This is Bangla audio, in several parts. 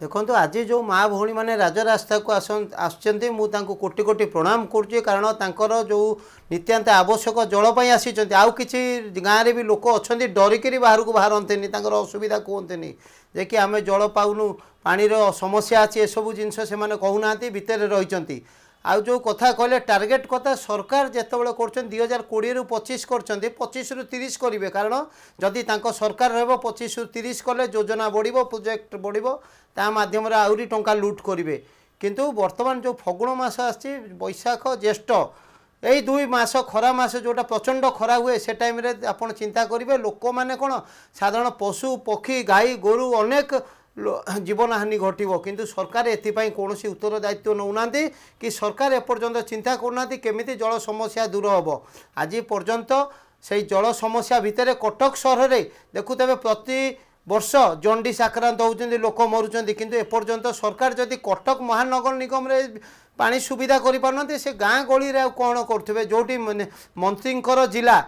ଦେଖନ୍ତୁ ଆଜି ଯେଉଁ ମା ଭଉଣୀମାନେ ରାଜରାସ୍ତାକୁ ଆସୁଛନ୍ତି ମୁଁ ତାଙ୍କୁ କୋଟି କୋଟି ପ୍ରଣାମ କରୁଛି କାରଣ ତାଙ୍କର ଯେଉଁ ନିତ୍ୟାନ୍ତ ଆବଶ୍ୟକ ଜଳ ପାଇଁ ଆସିଛନ୍ତି ଆଉ କିଛି ଗାଁରେ ବି ଲୋକ ଅଛନ୍ତି ଡରିକିରି ବାହାରକୁ ବାହାରନ୍ତିନି ତାଙ୍କର ଅସୁବିଧା କୁହନ୍ତିନି ଯେ କି ଆମେ ଜଳ ପାଉନୁ ପାଣିର ସମସ୍ୟା ଅଛି ଏସବୁ ଜିନିଷ ସେମାନେ କହୁନାହାନ୍ତି ଭିତରେ ରହିଛନ୍ତି ଆଉ ଯେଉଁ କଥା କହିଲେ ଟାର୍ଗେଟ୍ କଥା ସରକାର ଯେତେବେଳେ କରୁଛନ୍ତି ଦୁଇ ହଜାର କୋଡ଼ିଏରୁ ପଚିଶ କରିଛନ୍ତି ପଚିଶରୁ ତିରିଶ କରିବେ କାରଣ ଯଦି ତାଙ୍କ ସରକାର ରହିବ ପଚିଶରୁ ତିରିଶ କଲେ ଯୋଜନା ବଢ଼ିବ ପ୍ରୋଜେକ୍ଟ ବଢ଼ିବ ତା ମାଧ୍ୟମରେ ଆହୁରି ଟଙ୍କା ଲୁଟ୍ କରିବେ କିନ୍ତୁ ବର୍ତ୍ତମାନ ଯେଉଁ ଫଗୁଣ ମାସ ଆସିଛି ବୈଶାଖ ଜ୍ୟେଷ୍ଠ ଏଇ ଦୁଇ ମାସ ଖରା ମାସ ଯେଉଁଟା ପ୍ରଚଣ୍ଡ ଖରା ହୁଏ ସେ ଟାଇମ୍ରେ ଆପଣ ଚିନ୍ତା କରିବେ ଲୋକମାନେ କ'ଣ ସାଧାରଣ ପଶୁ ପକ୍ଷୀ ଗାଈ ଗୋରୁ ଅନେକ জীবনহানি ঘটব কিন্তু সরকার এপাই কৌশি উত্তরদায়িত্ব নেউনা কি সরকার এপর্যন্ত চিন্তা করুনা কমিটি জল সমস্যা দূর হব আজ পর্যন্ত সেই জল সমস্যা ভিতরে কটক সহরের তবে প্রতি বর্ষ জন্ডিস আক্রান্ত হচ্ছেন লোক মরুচ্ছেন কিন্তু এপর্যন্ত সরকার যদি কটক মহানগর নিগমের পা সুবিধা করে পার সে গাঁ গলিরে আণ করুবে যেটি মন্ত্রীঙ্কর জেলা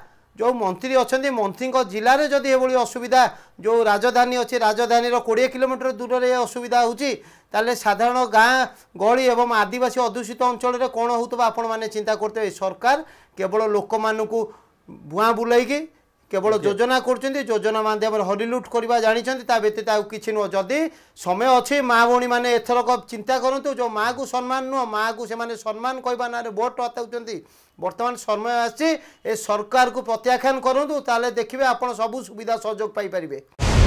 ଯେଉଁ ମନ୍ତ୍ରୀ ଅଛନ୍ତି ମନ୍ତ୍ରୀଙ୍କ ଜିଲ୍ଲାରେ ଯଦି ଏଭଳି ଅସୁବିଧା ଯେଉଁ ରାଜଧାନୀ ଅଛି ରାଜଧାନୀର କୋଡ଼ିଏ କିଲୋମିଟର ଦୂରରେ ଏ ଅସୁବିଧା ହେଉଛି ତାହେଲେ ସାଧାରଣ ଗାଁ ଗହଳି ଏବଂ ଆଦିବାସୀ ଅଧ୍ୟୁଷିତ ଅଞ୍ଚଳରେ କ'ଣ ହେଉଥିବ ଆପଣମାନେ ଚିନ୍ତା କରୁଥିବେ ସରକାର କେବଳ ଲୋକମାନଙ୍କୁ ଭୁଆଁ ବୁଲେଇକି কেবল যোজনা করছেন যোজনা মাধ্যমে হরিলুট করা জাঁচান তা ব্যতীত আউ কিছু নুহ যদি সময় অছে মা ভী মানে এথরক চিন্তা করতু যে মা কু সম্মান নুহ মা কু সে সম্মান কহবা না ভোট হতাউছেন বর্তমান সময় আসছে এ সরকার প্রত্যাখ্যান করতু তাহলে দেখবে আপনার সবু সুবিধা সহযোগ পাইপারে